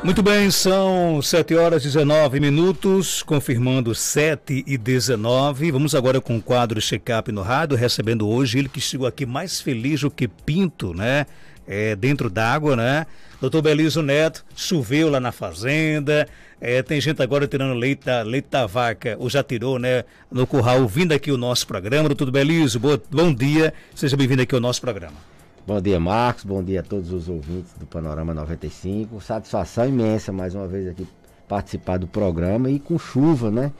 Muito bem, são 7 horas e 19 minutos, confirmando 7 e 19. Vamos agora com o quadro Check-up no rádio, recebendo hoje ele que chegou aqui mais feliz do que pinto, né? É, dentro d'água, né? Doutor Belizo Neto, choveu lá na fazenda, é, tem gente agora tirando leite da, leite da vaca, ou já tirou, né? No curral, vindo aqui o nosso programa. Doutor Belizo, bom, bom dia, seja bem-vindo aqui ao nosso programa. Bom dia, Marcos. Bom dia a todos os ouvintes do Panorama 95. Satisfação imensa mais uma vez aqui participar do programa e com chuva, né?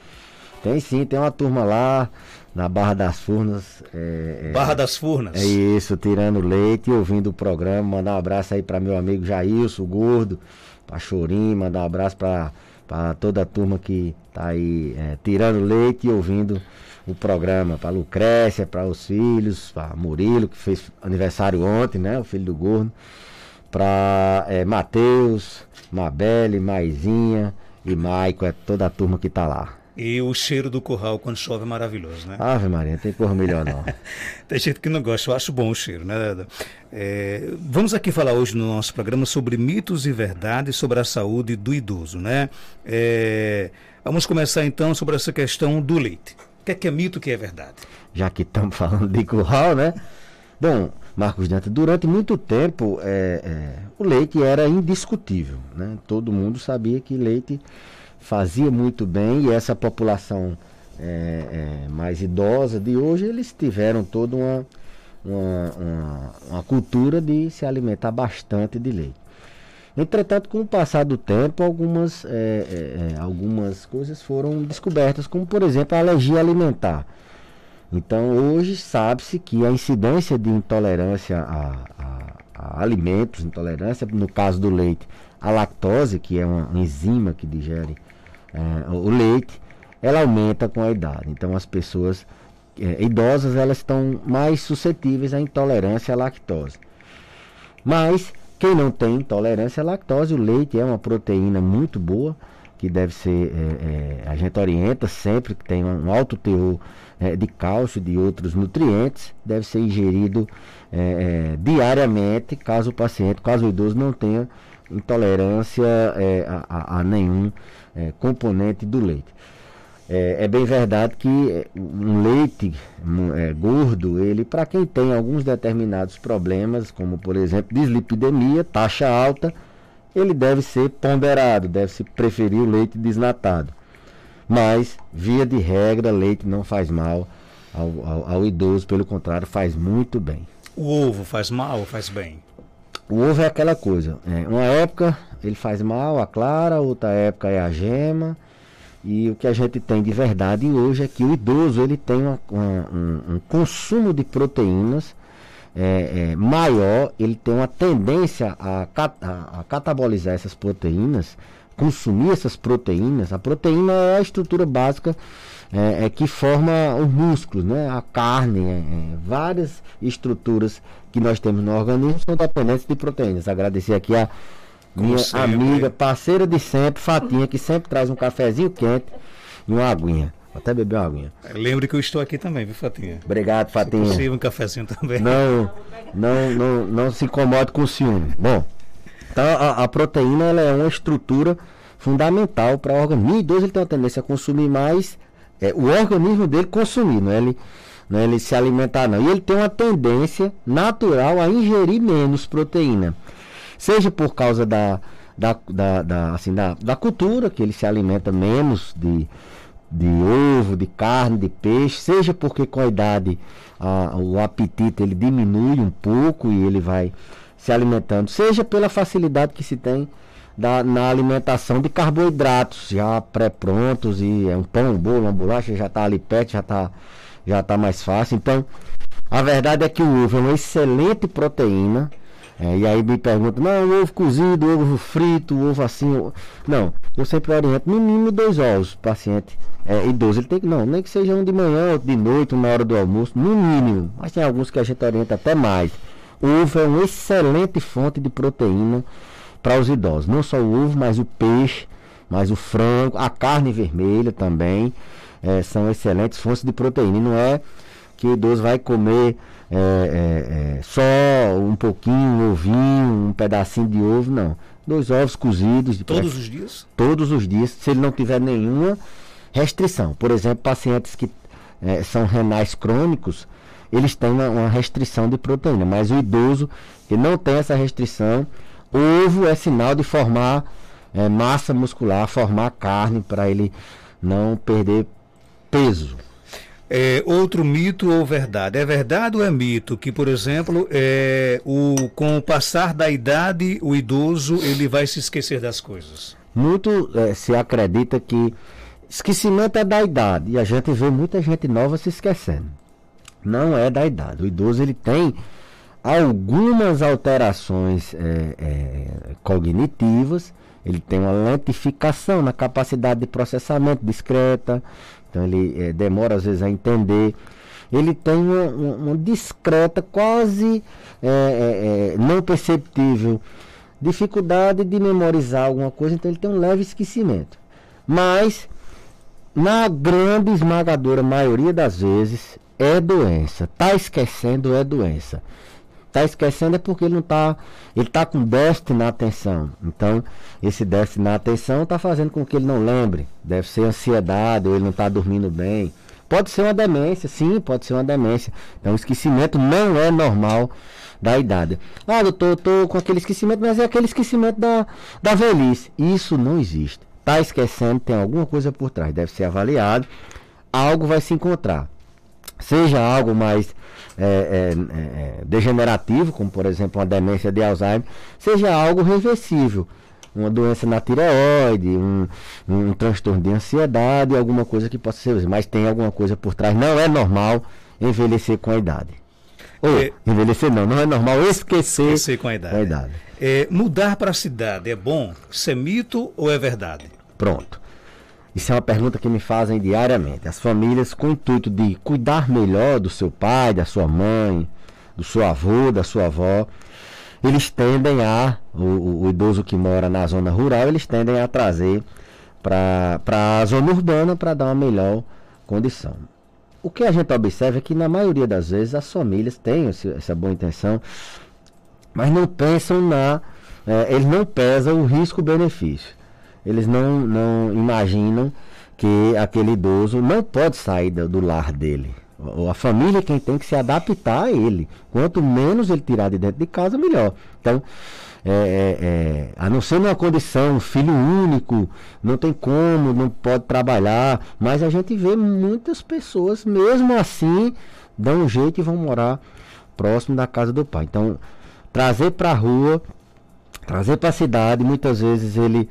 Tem sim, tem uma turma lá na Barra das Furnas. É, é Barra das Furnas. É isso, tirando leite e ouvindo o programa. Mandar um abraço aí para meu amigo Jailson Gordo, para Chorim, mandar um abraço para para toda a turma que está aí é, tirando leite e ouvindo o programa. Para Lucrécia, para os filhos, para Murilo, que fez aniversário ontem, né? O filho do gordo. Para é, Matheus, Mabele, Maizinha e Maico, é toda a turma que está lá. E o cheiro do curral quando chove é maravilhoso, né? Ave Maria, tem cor melhor não. tem gente que não gosta, eu acho bom o cheiro, né? É, vamos aqui falar hoje no nosso programa sobre mitos e verdades sobre a saúde do idoso, né? É, vamos começar então sobre essa questão do leite. O que é, que é mito, o que é verdade? Já que estamos falando de curral, né? Bom, Marcos Dantas, durante muito tempo é, é, o leite era indiscutível, né? Todo mundo sabia que leite fazia muito bem e essa população é, é, mais idosa de hoje, eles tiveram toda uma, uma, uma, uma cultura de se alimentar bastante de leite. Entretanto, com o passar do tempo, algumas, é, é, é algumas coisas foram descobertas, como por exemplo a alergia alimentar. Então, hoje sabe-se que a incidência de intolerância a, a, a, alimentos, intolerância, no caso do leite, a lactose, que é uma enzima que digere é, o leite, ela aumenta com a idade. Então as pessoas é, idosas elas estão mais suscetíveis à intolerância à lactose. Mas quem não tem intolerância à lactose, o leite é uma proteína muito boa que deve ser é, é, a gente orienta sempre que tem um alto teor é, de cálcio de outros nutrientes deve ser ingerido é, é, diariamente caso o paciente caso o idoso não tenha intolerância é, a, a, nenhum é, componente do leite. É, é, bem verdade que é, um leite é, gordo, ele para quem tem alguns determinados problemas, como por exemplo dislipidemia, taxa alta, ele deve ser ponderado, deve-se preferir o leite desnatado. Mas, via de regra, leite não faz mal ao, ao, ao idoso, pelo contrário, faz muito bem. O ovo faz mal ou faz bem? O ovo é aquela coisa. É, uma época ele faz mal, a clara, outra época é a gema. E o que a gente tem de verdade hoje é que o idoso ele tem uma, uma, um, um, consumo de proteínas é, é, maior, ele tem uma tendência a, cat, a, a catabolizar essas proteínas, consumir essas proteínas. A proteína é a estrutura básica é, é, que forma os músculos, né? a carne, é, é, várias estruturas que nós temos no organismo são dependentes de proteínas. Agradecer aqui a minha sempre. amiga, parceira de sempre, Fatinha, que sempre traz um cafezinho quente e uma aguinha. Vou até beber uma aguinha. É, lembre que eu estou aqui também, viu, Fatinha? Obrigado, Fatinha. Se possível, um cafezinho também. Não, não, não, não se incomode com o ciúme. Bom, então a, a proteína ela é uma estrutura fundamental para o organismo. O idoso ele tem uma tendência a consumir mais, é, o organismo dele consumir, não é? Ele, né, ele se alimentar não. E ele tem uma tendência natural a ingerir menos proteína, seja por causa da, da, da, da assim, da, da cultura, que ele se alimenta menos de, de ovo, de carne, de peixe, seja porque com a idade a, o apetite ele diminui um pouco e ele vai se alimentando, seja pela facilidade que se tem da, na alimentação de carboidratos já pré-prontos e é um pão, um bolo, uma bolacha já está ali perto, já está já está mais fácil. Então, a verdade é que o ovo é uma excelente proteína. É, e aí me perguntam, não, ovo cozido, ovo frito, ovo assim. Ovo... Não, eu sempre oriento no mínimo dois ovos, paciente é, idoso. Ele tem que, não, nem que seja um de manhã, outro de noite, uma hora do almoço, no mínimo. Mas tem alguns que a gente orienta até mais. O ovo é uma excelente fonte de proteína para os idosos. Não só o ovo, mas o peixe, mas o frango, a carne vermelha também é, são excelentes fontes de proteína. E não é que o idoso vai comer é, é, é, só um pouquinho, um ovinho, um pedacinho de ovo, não. Dois ovos cozidos. Todos os dias? Todos os dias, se ele não tiver nenhuma restrição. Por exemplo, pacientes que é, são renais crônicos, eles têm uma, uma restrição de proteína, mas o idoso que não tem essa restrição, ovo é sinal de formar é, massa muscular, formar carne para ele não perder peso. É, outro mito ou verdade? É verdade ou é mito que, por exemplo, é, o, com o passar da idade, o idoso ele vai se esquecer das coisas? Muito é, se acredita que esquecimento é da idade e a gente vê muita gente nova se esquecendo. Não é da idade. O idoso ele tem algumas alterações é, é, cognitivas. Ele tem uma lentificação na capacidade de processamento discreta, então ele é, demora às vezes a entender. Ele tem uma, uma discreta, quase é, é, não perceptível dificuldade de memorizar alguma coisa, então ele tem um leve esquecimento. Mas, na grande esmagadora maioria das vezes, é doença. Está esquecendo, é doença está esquecendo é porque ele não está. Ele está com déficit na atenção. Então, esse déficit na atenção está fazendo com que ele não lembre. Deve ser ansiedade, ou ele não está dormindo bem. Pode ser uma demência, sim, pode ser uma demência. Então, esquecimento não é normal da idade. Ah, doutor, eu estou com aquele esquecimento, mas é aquele esquecimento da, da velhice. Isso não existe. Está esquecendo, tem alguma coisa por trás. Deve ser avaliado. Algo vai se encontrar. Seja algo mais é é, é, é, degenerativo, como por exemplo uma demência de Alzheimer, seja algo reversível. Uma doença na tireoide, um, um transtorno de ansiedade, alguma coisa que possa ser, mas tem alguma coisa por trás. Não é normal envelhecer com a idade. Ou, é, envelhecer não, não é normal esquecer, esquecer com a idade. A idade. É, mudar para a cidade é bom? Isso é mito ou é verdade? Pronto. Isso é uma pergunta que me fazem diariamente. As famílias com o intuito de cuidar melhor do seu pai, da sua mãe, do seu avô, da sua avó, eles tendem a, o, o idoso que mora na zona rural, eles tendem a trazer para a zona urbana para dar uma melhor condição. O que a gente observa é que na maioria das vezes as famílias têm essa boa intenção, mas não pensam na. Eh, eles não pesam o risco-benefício. Eles não, não imaginam que aquele idoso não pode sair do, do lar dele. A família é quem tem que se adaptar a ele. Quanto menos ele tirar de dentro de casa, melhor. Então, é, é, é a não ser numa condição, filho único, não tem como, não pode trabalhar. Mas a gente vê muitas pessoas, mesmo assim, dão um jeito e vão morar próximo da casa do pai. Então, trazer para a rua, trazer para a cidade, muitas vezes ele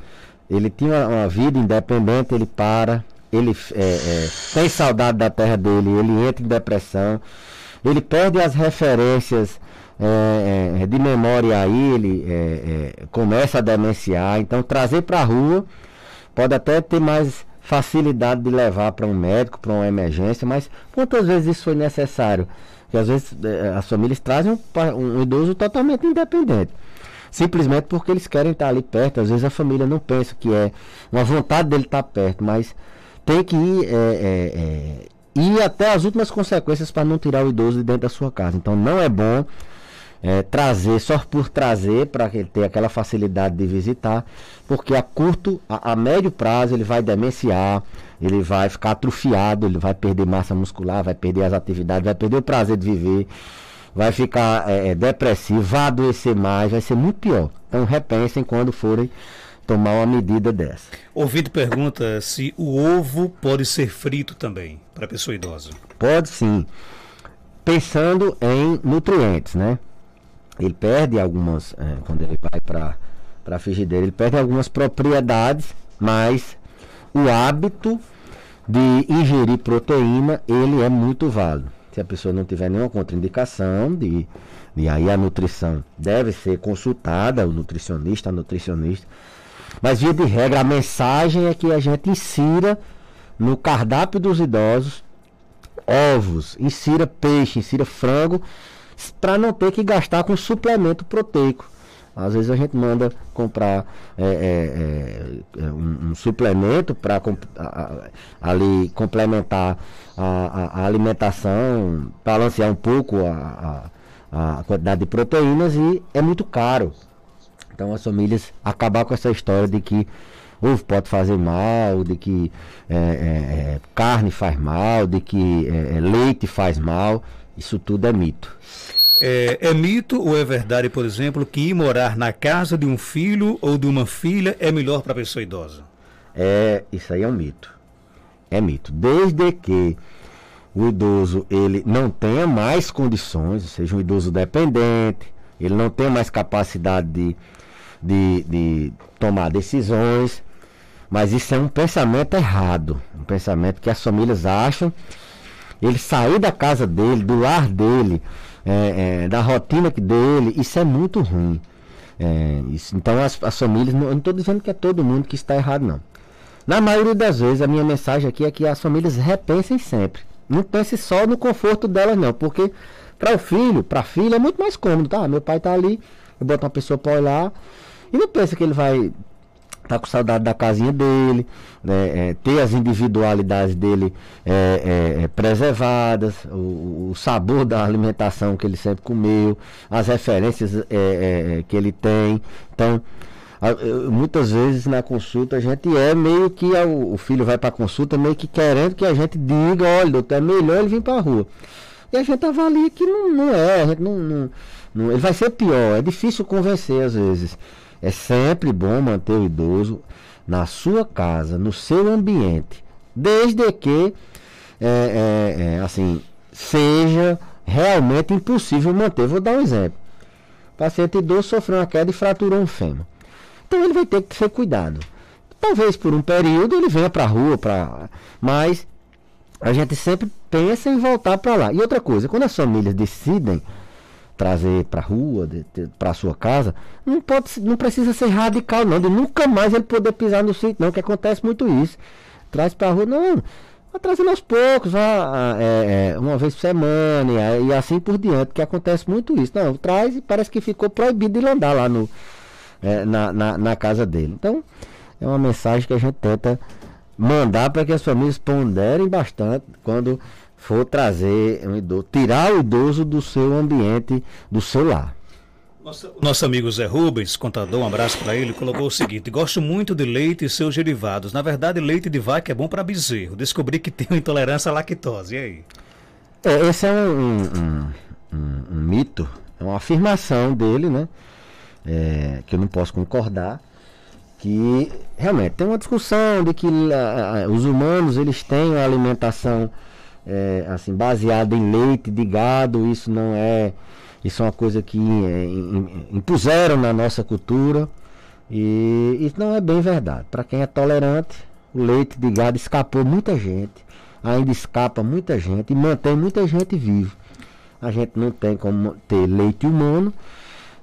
ele tinha uma, vida independente, ele para, ele é, é, tem saudade da terra dele, ele entra em depressão, ele perde as referências é, é de memória aí, ele é, é, começa a demenciar. Então, trazer para a rua pode até ter mais facilidade de levar para um médico, para uma emergência, mas quantas vezes isso foi necessário? Porque às vezes as famílias trazem um, um idoso totalmente independente simplesmente porque eles querem estar ali perto. Às vezes a família não pensa que é uma vontade dele estar perto, mas tem que ir, é, é, é, ir até as últimas consequências para não tirar o idoso de dentro da sua casa. Então não é bom é, trazer só por trazer para que ele tenha aquela facilidade de visitar, porque a curto, a, a médio prazo ele vai demenciar, ele vai ficar atrofiado, ele vai perder massa muscular, vai perder as atividades, vai perder o prazer de viver vai ficar é, é, depressivo, vai adoecer mais, vai ser muito pior. Então repensem quando forem tomar uma medida dessa. Ouvido pergunta se o ovo pode ser frito também para pessoa idosa. Pode sim. Pensando em nutrientes, né? Ele perde algumas, é, quando ele vai para a frigideira, ele perde algumas propriedades, mas o hábito de ingerir proteína, ele é muito válido se a pessoa não tiver nenhuma contraindicação, de, e aí a nutrição deve ser consultada, o nutricionista, a nutricionista. Mas, via de regra, a mensagem é que a gente insira no cardápio dos idosos ovos, insira peixe, insira frango, para não ter que gastar com suplemento proteico. Às vezes a gente manda comprar é, é, é, é um, um, suplemento para ali complementar a, a, a alimentação, balancear um pouco a, a, quantidade de proteínas e é muito caro. Então as famílias acabar com essa história de que ovo pode fazer mal, de que é, é, carne faz mal, de que leite faz mal. Isso tudo é mito. É, é, mito ou é verdade, por exemplo, que ir morar na casa de um filho ou de uma filha é melhor para a pessoa idosa? É, isso aí é um mito. É mito. Desde que o idoso ele não tenha mais condições, seja um idoso dependente, ele não tenha mais capacidade de, de, de tomar decisões. Mas isso é um pensamento errado. Um pensamento que as famílias acham. Ele sair da casa dele, do lar dele, é, é, da rotina dele, isso é muito ruim. É, isso, então as, as famílias, não, eu não estou dizendo que é todo mundo que está errado, não. Na maioria das vezes, a minha mensagem aqui é que as famílias repensem sempre. Não pense só no conforto delas, não, porque para o filho, para a filha, é muito mais cômodo, tá? Meu pai está ali, eu boto uma pessoa para olhar. E não pensa que ele vai tá com saudade da casinha dele, né, é, ter as individualidades dele é, é, é preservadas, o, o, sabor da alimentação que ele sempre comeu, as referências é, é, que ele tem. Então, a, eu, muitas vezes na consulta a gente é meio que a, o filho vai para a consulta meio que querendo que a gente diga, olha, doutor, é melhor ele vir para a rua. E a gente avalia que não, não é, não, não, não, ele vai ser pior, é difícil convencer às vezes. É sempre bom manter o idoso na sua casa, no seu ambiente, desde que é, é, é, assim seja realmente impossível manter. Vou dar um exemplo. O paciente idoso sofreu uma queda e fraturou um fêmur. Então ele vai ter que ser cuidado. Talvez por um período ele venha para a rua, pra... mas a gente sempre pensa em voltar para lá. E outra coisa, quando as famílias decidem trazer para a rua, para a sua casa, não pode, não precisa ser radical não, de nunca mais ele poder pisar no sítio não, que acontece muito isso. Traz para rua, não, vai trazendo aos poucos, a, ah, a, ah, é, é, uma vez por semana e, e, assim por diante, que acontece muito isso. Não, traz e parece que ficou proibido de andar lá no, é, na, na, na, casa dele. Então, é uma mensagem que a gente tenta mandar para que as famílias ponderem bastante quando for trazer um idoso, tirar o idoso do seu ambiente, do seu lar. Nossa, nosso amigo Zé Rubens, contador, um abraço para ele, colocou o seguinte: Gosto muito de leite e seus derivados. Na verdade, leite de vaca é bom para bezerro. Descobri que tenho intolerância à lactose. E aí? É, esse é um, um, um, um mito, é uma afirmação dele, né? É, que eu não posso concordar. Que realmente tem uma discussão de que ah, ah, os humanos eles têm uma alimentação é, assim, baseada em leite de gado, isso não é. Isso é uma coisa que é, impuseram na nossa cultura. E isso não é bem verdade. Para quem é tolerante, o leite de gado escapou muita gente, ainda escapa muita gente e mantém muita gente viva. A gente não tem como ter leite humano.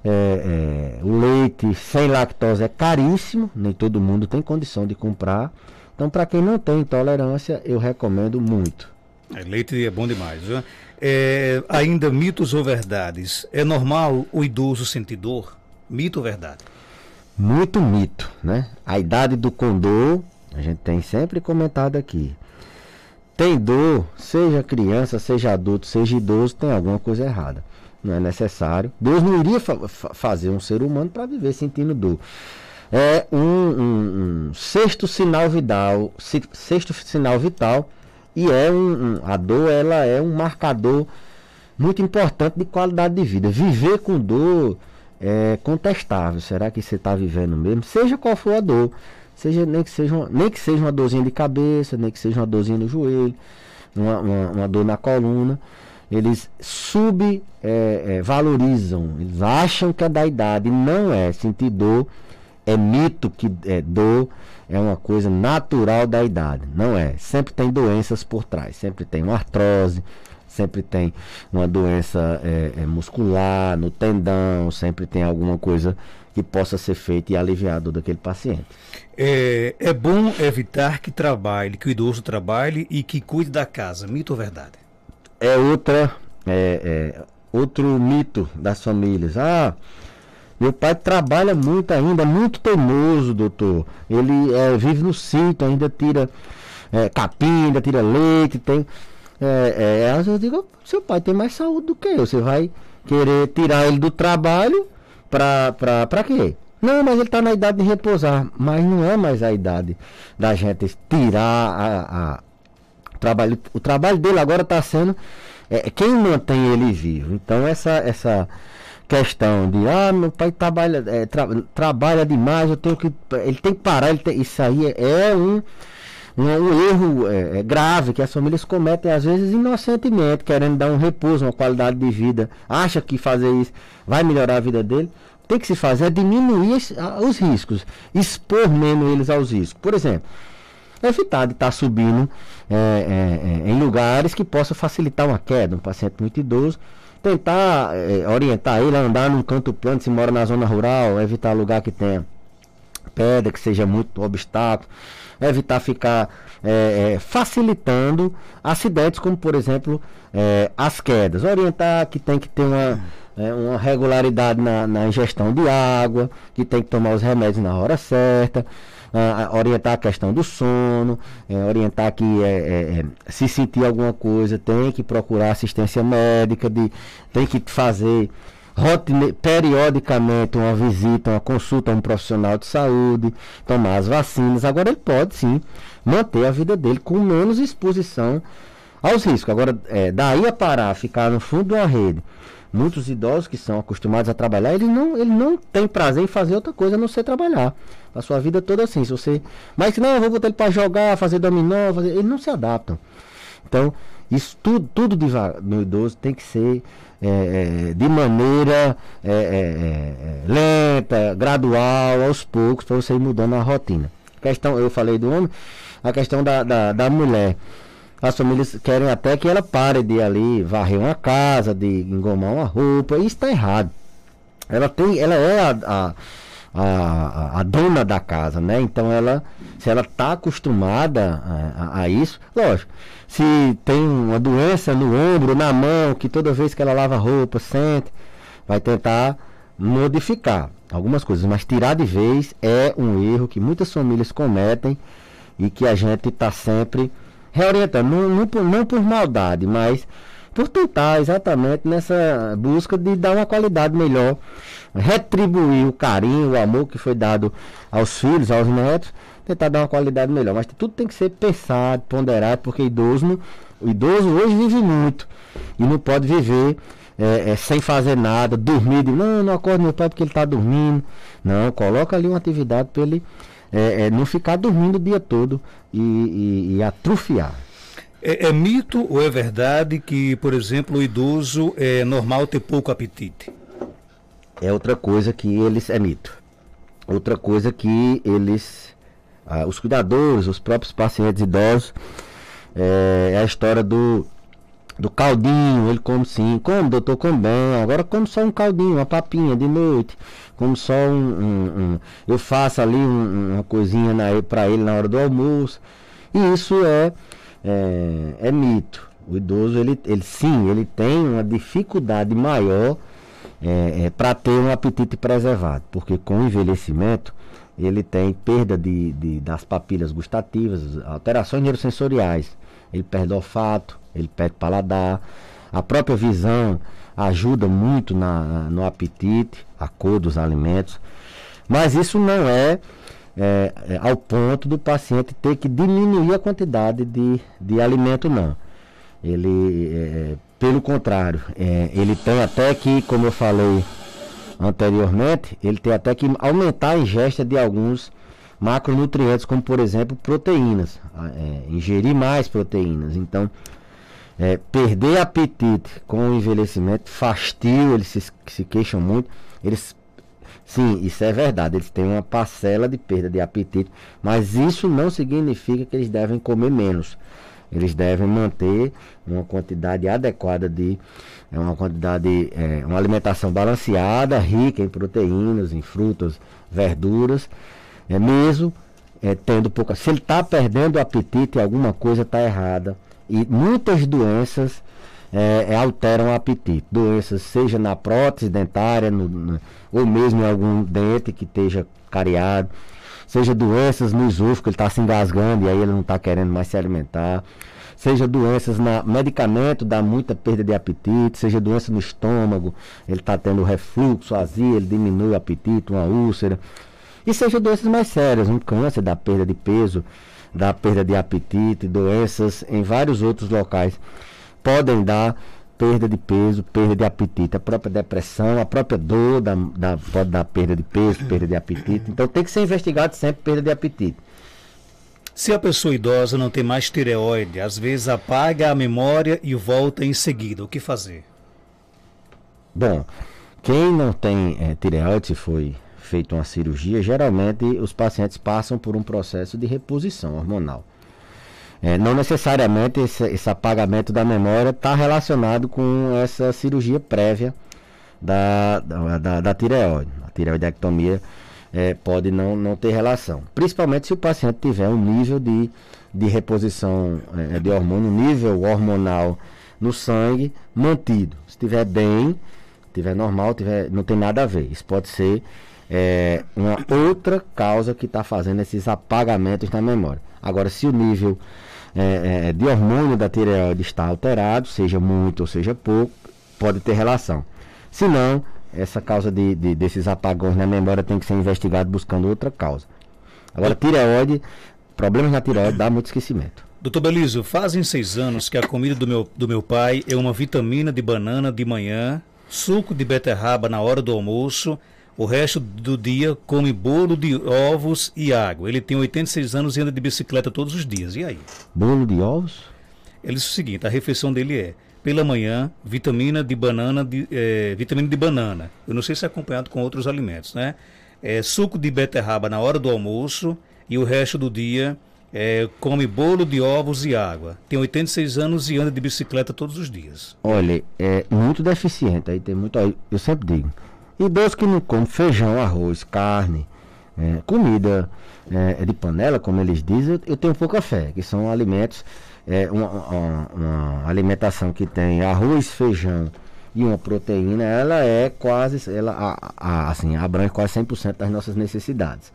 É, é, o leite sem lactose é caríssimo, nem todo mundo tem condição de comprar. Então, para quem não tem intolerância, eu recomendo muito. É, leite é bom demais. Viu? É, ainda mitos ou verdades? É normal o idoso sentir dor? Mito ou verdade? Muito mito, né? A idade do condor, a gente tem sempre comentado aqui. Tem dor, seja criança, seja adulto, seja idoso, tem alguma coisa errada. Não é necessário. Deus não iria fa fazer um ser humano para viver sentindo dor é um, um, um, sexto sinal vital, sexto sinal vital e é um, um, a dor ela é um marcador muito importante de qualidade de vida. Viver com dor é contestável. Será que você está vivendo mesmo? Seja qual for a dor, seja nem que seja uma, nem que seja uma dorzinha de cabeça, nem que seja uma dorzinha no joelho, uma, uma, uma dor na coluna, eles subvalorizam, é, é, eles acham que é da idade, não é. Sentir dor é mito que é dor é uma coisa natural da idade. Não é. Sempre tem doenças por trás. Sempre tem uma artrose, sempre tem uma doença é, é, muscular no tendão, sempre tem alguma coisa que possa ser feita e aliviar a dor daquele paciente. É, é bom evitar que trabalhe, que o idoso trabalhe e que cuide da casa. Mito ou verdade? É outra. É, é, outro mito das famílias. Ah, meu pai trabalha muito ainda, muito teimoso, doutor. Ele é, vive no sítio, ainda tira é, capim, ainda tira leite. Tem, é, é, é eu digo, seu pai tem mais saúde do que eu. Você vai querer tirar ele do trabalho pra, pra, pra quê? Não, mas ele está na idade de repousar. Mas não é mais a idade da gente tirar a, a trabalho. O trabalho dele agora está sendo é, quem mantém ele vivo. Então essa essa questão de ah meu pai trabalha é, tra, trabalha demais eu tenho que ele tem que parar ele tem, isso aí é, é um um, né, um erro é, grave que as famílias cometem às vezes inocentemente querendo dar um repouso uma qualidade de vida acha que fazer isso vai melhorar a vida dele tem que se fazer é diminuir os riscos expor menos eles aos riscos por exemplo evitar de estar tá subindo é, em lugares que possa facilitar uma queda um paciente muito idoso tentar é, orientar ele a andar num canto plano, se mora na zona rural, evitar lugar que tenha pedra, que seja muito obstáculo, evitar ficar é, facilitando acidentes, como por exemplo é, as quedas. Orientar que tem que ter uma, uma regularidade na, na ingestão de água, que tem que tomar os remédios na hora certa a, a orientar a questão do sono, é, orientar que é, é, é, se sentir alguma coisa tem que procurar assistência médica, de, tem que fazer rotine, periodicamente uma visita, uma consulta a um profissional de saúde, tomar as vacinas. Agora ele pode sim manter a vida dele com menos exposição aos riscos. Agora, é, daí a parar, ficar no fundo de uma rede Muitos idosos que são acostumados a trabalhar, ele não, ele não tem prazer em fazer outra coisa a não ser trabalhar. A sua vida toda assim. Se você, mas não, eu vou botar ele para jogar, fazer dominó, fazer, eles não se adaptam. Então, isso tudo, tudo de, no idoso tem que ser é, é, de maneira é, é, é, é lenta, gradual, aos poucos, para você ir mudando a rotina. A questão, eu falei do homem, a questão da, da, da mulher as famílias querem até que ela pare de ali varrer uma casa, de engomar uma roupa. Isso está errado. Ela tem, ela é a, a, a, a, dona da casa, né? Então ela, se ela está acostumada a, a, isso, lógico. Se tem uma doença no ombro, na mão, que toda vez que ela lava roupa sente, vai tentar modificar algumas coisas, mas tirar de vez é um erro que muitas famílias cometem e que a gente está sempre reorientando, não, não, por, não por maldade, mas por tentar exatamente nessa busca de dar uma qualidade melhor, retribuir o carinho, o amor que foi dado aos filhos, aos netos, tentar dar uma qualidade melhor. Mas tudo tem que ser pensado, ponderado, porque idoso, o idoso hoje vive muito e não pode viver é, é, sem fazer nada, dormir, de, não, não acorda meu pai porque ele está dormindo. Não, coloca ali uma atividade para ele é, é, não ficar dormindo o dia todo e, e, e atrufiar. É, é, mito ou é verdade que, por exemplo, o idoso é normal ter pouco apetite? É outra coisa que eles. É mito. Outra coisa que eles. Ah, os cuidadores, os próprios pacientes idosos, é, é a história do do caldinho, ele come sim, como doutor, como bem, agora como só um caldinho, uma papinha de noite, como só um, um, um eu faço ali um, uma coisinha para ele na hora do almoço, e isso é, é, é mito, o idoso, ele, ele sim, ele tem uma dificuldade maior é, é, para ter um apetite preservado, porque com o envelhecimento ele tem perda de, de das papilas gustativas, alterações neurosensoriais, ele perde olfato, ele perde paladar. A própria visão ajuda muito na, no apetite, a cor dos alimentos. Mas isso não é, é, é, ao ponto do paciente ter que diminuir a quantidade de, de alimento, não. Ele, é, pelo contrário, é, ele tem até que, como eu falei anteriormente, ele tem até que aumentar a ingesta de alguns macronutrientes, como por exemplo proteínas, é, ingerir mais proteínas. Então, é, perder apetite com o envelhecimento, fastio, eles se, se queixam muito. Eles, sim, isso é verdade, eles têm uma parcela de perda de apetite, mas isso não significa que eles devem comer menos. Eles devem manter uma quantidade adequada de é uma quantidade, é, uma alimentação balanceada, rica em proteínas, em frutas, verduras, é mesmo é, tendo pouca. Se ele está perdendo o apetite, alguma coisa está errada e muitas doenças é, é, alteram o apetite. Doenças, seja na prótese dentária, no, no, ou mesmo em algum dente que esteja cariado, seja doenças no esôfago, ele está se engasgando e aí ele não está querendo mais se alimentar, seja doenças na medicamento, dá muita perda de apetite, seja doença no estômago, ele está tendo refluxo, azia, ele diminui o apetite, uma úlcera, e seja doenças mais sérias, um câncer, da perda de peso da perda de apetite, doenças em vários outros locais podem dar perda de peso, perda de apetite, a própria depressão, a própria dor da, da, pode dar perda de peso, perda de apetite. Então tem que ser investigado sempre perda de apetite. Se a pessoa idosa não tem mais tireoide, às vezes apaga a memória e volta em seguida, o que fazer? Bom, quem não tem é, tireoide, foi feito uma cirurgia, geralmente os pacientes passam por um processo de reposição hormonal. É, não necessariamente esse, esse, apagamento da memória está relacionado com essa cirurgia prévia da, da, da, da tireoide. A tireoidectomia é, pode não, não ter relação, principalmente se o paciente tiver um nível de, de reposição é, de hormônio, nível hormonal no sangue mantido. Se estiver bem, estiver normal, tiver, não tem nada a ver. Isso pode ser é, uma outra causa que está fazendo esses apagamentos na memória. Agora, se o nível é, é, de hormônio da tireoide está alterado, seja muito ou seja pouco, pode ter relação. Se não, essa causa de, de, desses apagões na memória tem que ser investigada buscando outra causa. Agora, tireoide, problemas na tireoide dá muito esquecimento. Doutor Belizio, fazem seis anos que a comida do meu, do meu pai é uma vitamina de banana de manhã, suco de beterraba na hora do almoço o resto do dia come bolo de ovos e água. Ele tem 86 anos e anda de bicicleta todos os dias. E aí? Bolo de ovos? Ele diz o seguinte: a refeição dele é pela manhã vitamina de banana, de, é, vitamina de banana. Eu não sei se é acompanhado com outros alimentos, né? É, suco de beterraba na hora do almoço e o resto do dia é, come bolo de ovos e água. Tem 86 anos e anda de bicicleta todos os dias. Olha, é muito deficiente. Aí tem muito. Eu sempre digo e Idoso que não come feijão, arroz, carne, é, comida é, de panela, como eles dizem, eu, tenho pouca fé, que são alimentos, é, uma, uma, uma, alimentação que tem arroz, feijão e uma proteína, ela é quase, ela a, a, assim, abrange quase 100% das nossas necessidades.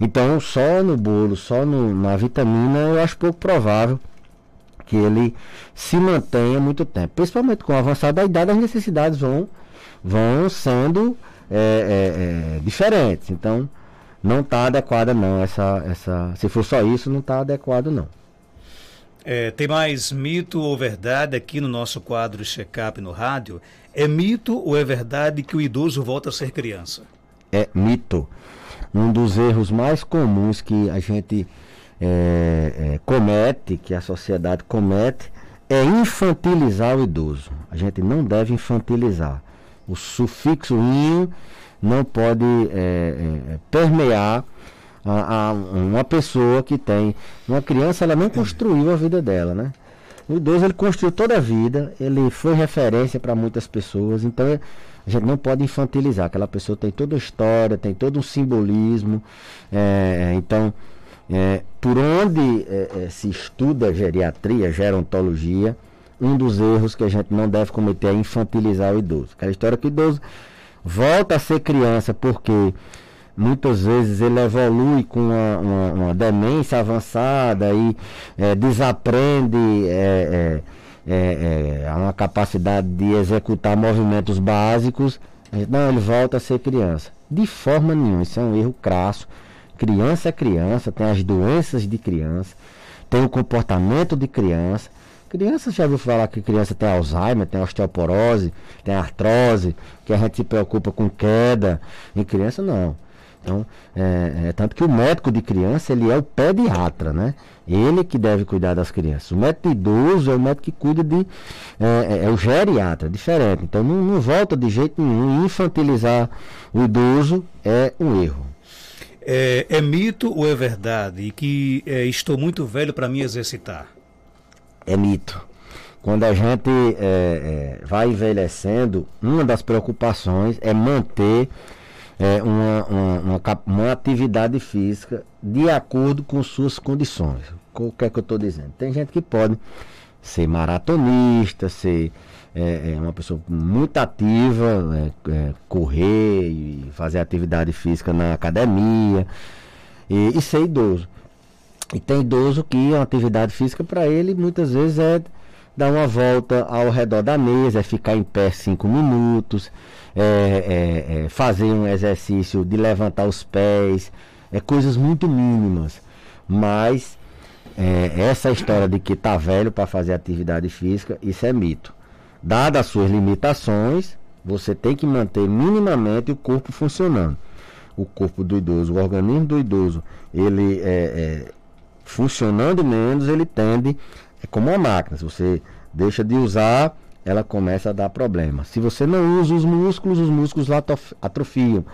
Então, só no bolo, só no, na vitamina, eu acho pouco provável que ele se mantenha muito tempo. Principalmente com o avançar da idade, as necessidades vão vão sendo é, é, é, diferentes. Então, não está adequada não essa, essa. Se for só isso, não está adequado não. É, tem mais mito ou verdade aqui no nosso quadro Checkup no rádio? É mito ou é verdade que o idoso volta a ser criança? É mito. Um dos erros mais comuns que a gente é, é, comete, que a sociedade comete, é infantilizar o idoso. A gente não deve infantilizar. O sufixo inho não pode é, é, é, permear a, a, uma pessoa que tem. Uma criança, ela não construiu a vida dela, né? O idoso, ele construiu toda a vida, ele foi referência para muitas pessoas, então é, a gente não pode infantilizar. Aquela pessoa tem toda a história, tem todo um simbolismo. É, então, é, por onde se estuda geriatria, gerontologia, um dos erros que a gente não deve cometer é infantilizar o idoso. Aquela história que o idoso volta a ser criança porque muitas vezes ele evolui com uma, uma, uma demência avançada e é, desaprende é, é, é, é uma capacidade de executar movimentos básicos. Não, ele volta a ser criança. De forma nenhuma, isso é um erro crasso. Criança é criança, tem as doenças de criança, tem o comportamento de criança. Crianças já ouviu falar que criança tem Alzheimer, tem osteoporose, tem artrose, que a gente se preocupa com queda. Em criança, não. Então, é, é, tanto que o médico de criança, ele é o pediatra, né? Ele que deve cuidar das crianças. O médico idoso é o médico que cuida de... É, é, é o geriatra, diferente. Então, não, não, volta de jeito nenhum. Infantilizar o idoso é um erro. É, é mito ou é verdade que é, estou muito velho para me exercitar? é mito. Quando a gente é, é, vai envelhecendo, uma das preocupações é manter é, uma, uma, uma, uma, atividade física de acordo com suas condições. O que é que eu estou dizendo? Tem gente que pode ser maratonista, ser é, é uma pessoa muito ativa, né, é, correr e fazer atividade física na academia e, e ser idoso. E tem idoso que é a atividade física para ele muitas vezes é dar uma volta ao redor da mesa, é ficar em pé cinco minutos, é, é, é fazer um exercício de levantar os pés, é coisas muito mínimas. Mas é, essa história de que tá velho para fazer atividade física, isso é mito. Dadas as suas limitações, você tem que manter minimamente o corpo funcionando. O corpo do idoso, o organismo do idoso, ele é, é funcionando menos, ele tende. É como uma máquina. Se você deixa de usar, ela começa a dar problema. Se você não usa os músculos, os músculos atrofiam.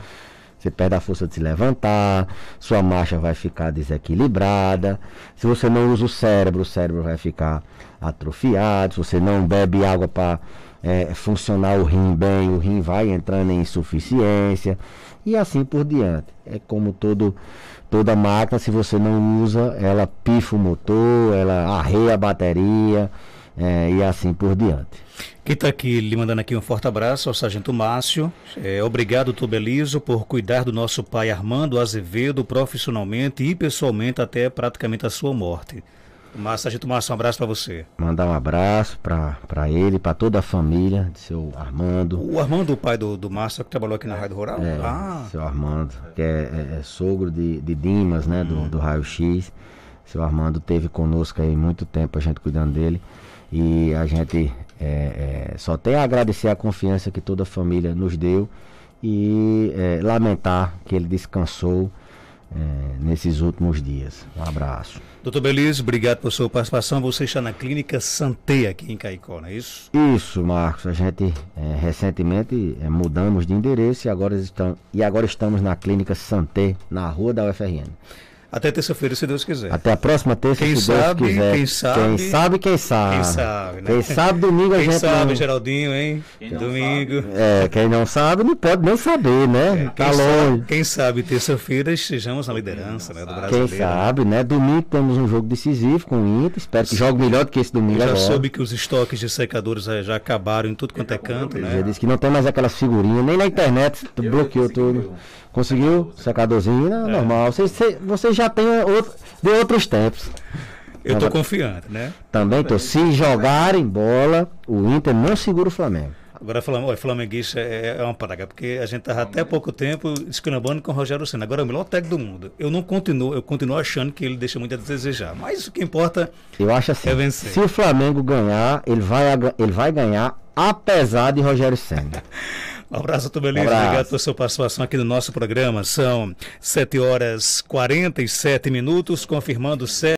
Você perde a força de se levantar, sua marcha vai ficar desequilibrada. Se você não usa o cérebro, o cérebro vai ficar atrofiado. Se você não bebe água para é, funcionar o rim bem, o rim vai entrando em insuficiência. E assim por diante. É como todo Toda máquina, se você não usa, ela pifa o motor, ela arreia a bateria é, e assim por diante. Quem está aqui lhe mandando aqui um forte abraço ao é Sargento Márcio. É, obrigado, Tubelizo, por cuidar do nosso pai Armando Azevedo profissionalmente e pessoalmente até praticamente a sua morte a Sargento Márcio, um abraço para você. Mandar um abraço para ele, para toda a família, de seu Armando. O Armando, o pai do, do Márcio, que trabalhou aqui na é, Rádio Rural? É, ah. Seu Armando, que é, é, é sogro de, de Dimas, né, do, hum. do Raio X. Seu Armando teve conosco aí muito tempo, a gente cuidando dele. E a gente é, é só tem a agradecer a confiança que toda a família nos deu e é, lamentar que ele descansou nesses últimos dias. Um abraço. Doutor Belize, obrigado por sua participação. Você está na clínica Santé aqui em Caicó, não é isso? Isso, Marcos. A gente é, recentemente é, mudamos de endereço e agora, estão e agora estamos na clínica Santé, na rua da UFRN. Até terça-feira, se Deus quiser. Até a próxima terça, quem se sabe, Deus quiser. Quem sabe, quem sabe, quem sabe. Quem sabe, né? Quem sabe, domingo a gente... Quem sabe, não... Geraldinho, hein? Quem domingo. Sabe. Né? É, quem não sabe não pode nem saber, né? É, tá longe. quem sabe, terça-feira estejamos na liderança né, do Brasil Quem sabe, né? Domingo temos um jogo decisivo com o Inter. Espero que jogue melhor do que esse domingo Eu já agora. soube que os estoques de secadores já acabaram em tudo quanto é canto, né? Ele né? disse que não tem mais aquelas figurinhas, nem na internet, bloqueou tudo. Conseguiu? Secadorzinho, é. normal. Vocês, vocês já tem outro, de outros tempos. Eu estou confiante, né? Também estou. Se jogarem bola, o Inter não segura o Flamengo. Agora, o flamenguista é, é uma praga, porque a gente estava até pouco tempo esculhambando com o Rogério Senna. Agora é o melhor técnico do mundo. Eu não continuo, eu continuo achando que ele deixa muito a desejar. Mas o que importa eu acho assim, é vencer. Se o Flamengo ganhar, ele vai, ele vai ganhar apesar de Rogério Senna. Um abraço, Tubelice. Um Obrigado pela sua participação aqui no nosso programa. São 7 horas 47 minutos, confirmando 7.